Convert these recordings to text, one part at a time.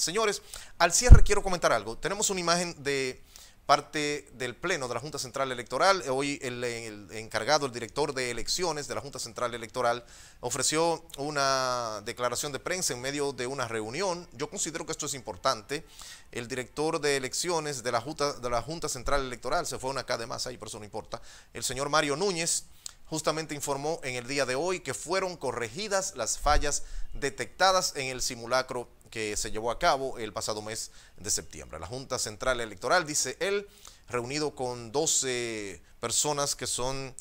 Señores, al cierre quiero comentar algo. Tenemos una imagen de parte del Pleno de la Junta Central Electoral. Hoy el, encargado, el director de elecciones de la Junta Central Electoral, ofreció una declaración de prensa en medio de una reunión. Yo considero que esto es importante. El director de elecciones de la Junta, de la Junta Central Electoral, se fue una acá de más ahí, por eso no importa, el señor Mario Núñez justamente informó en el día de hoy que fueron corregidas las fallas detectadas en el simulacro que se llevó a cabo el pasado mes de septiembre. La Junta Central Electoral, dice él, reunido con 12 personas que son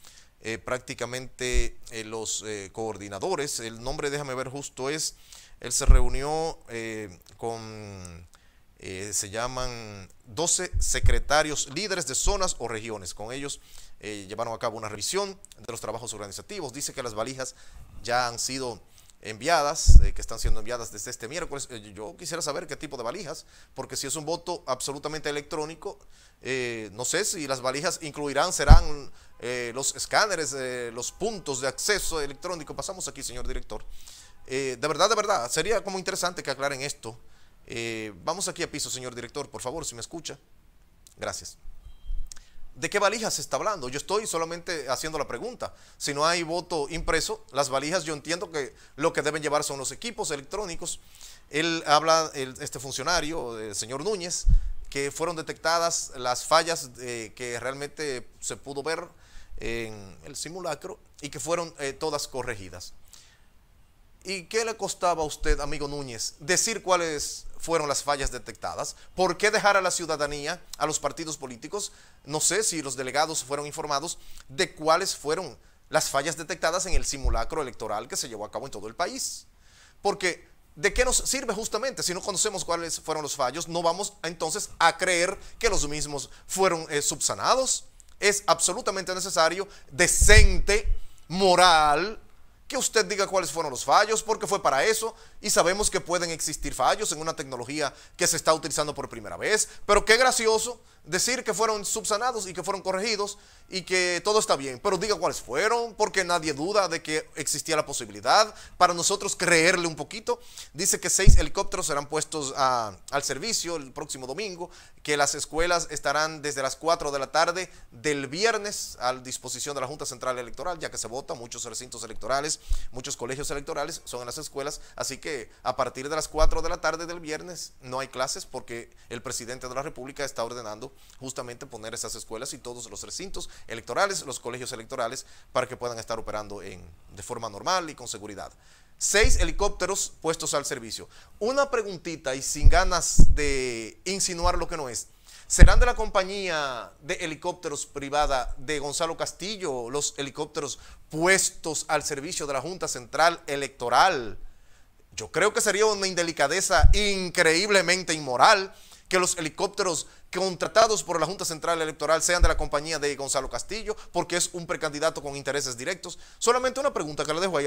eh, prácticamente eh, los eh, coordinadores. El nombre, déjame ver justo es, él se reunió con eh, se llaman 12 secretarios líderes de zonas o regiones. Con ellos eh, llevaron a cabo una revisión de los trabajos organizativos. Dice que las valijas ya han sido enviadas, eh, que están siendo enviadas desde este miércoles. yo quisiera saber qué tipo de valijas, porque si es un voto absolutamente electrónico, no sé si las valijas incluirán, serán los escáneres, los puntos de acceso electrónico. Pasamos aquí, señor director. de verdad, de verdad, sería como interesante que aclaren esto. Eh, vamos aquí a piso, señor director, por favor, si me escucha. Gracias. ¿De qué valijas se está hablando? Yo estoy solamente haciendo la pregunta. Si no hay voto impreso, las valijas yo entiendo que lo que deben llevar son los equipos electrónicos. Él habla, este funcionario, el señor Núñez, que fueron detectadas las fallas eh, que realmente se pudo ver en el simulacro y que fueron eh, todas corregidas. ¿Y qué le costaba a usted, amigo Núñez, decir cuáles fueron las fallas detectadas? ¿Por qué dejar a la ciudadanía, a los partidos políticos, no sé si los delegados fueron informados de cuáles fueron las fallas detectadas en el simulacro electoral que se llevó a cabo en todo el país? Porque ¿de qué nos sirve justamente? Si no conocemos cuáles fueron los fallos, no vamos entonces a creer que los mismos fueron eh, subsanados. Es absolutamente necesario, decente, moral, que usted diga cuáles fueron los fallos, porque fue para eso, y sabemos que pueden existir fallos en una tecnología que se está utilizando por primera vez, pero qué gracioso decir que fueron subsanados y que fueron corregidos y que todo está bien, pero diga cuáles fueron, porque nadie duda de que existía la posibilidad. Para nosotros creerle un poquito, dice que seis helicópteros serán puestos ah, al servicio el próximo domingo, que las escuelas estarán desde las 4 de la tarde del viernes a disposición de la Junta Central Electoral, ya que se vota, muchos recintos electorales, muchos colegios electorales son en las escuelas, así que a partir de las 4 de la tarde del viernes no hay clases porque el presidente de la República está ordenando justamente poner esas escuelas y todos los recintos electorales, los colegios electorales, para que puedan estar operando en, de forma normal y con seguridad. Seis helicópteros puestos al servicio. Una preguntita y sin ganas de insinuar lo que no es. ¿Serán de la compañía de helicópteros privada de Gonzalo Castillo los helicópteros puestos al servicio de la Junta Central Electoral? Yo creo que sería una indelicadeza increíblemente inmoral que los helicópteros contratados por la Junta Central Electoral sean de la compañía de Gonzalo Castillo, porque es un precandidato con intereses directos. Solamente una pregunta que le dejo ahí.